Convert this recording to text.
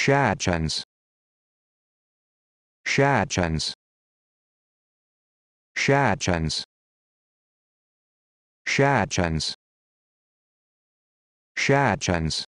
Shadchens. Shadchens. Shadchens. Shadchens. Shadchens.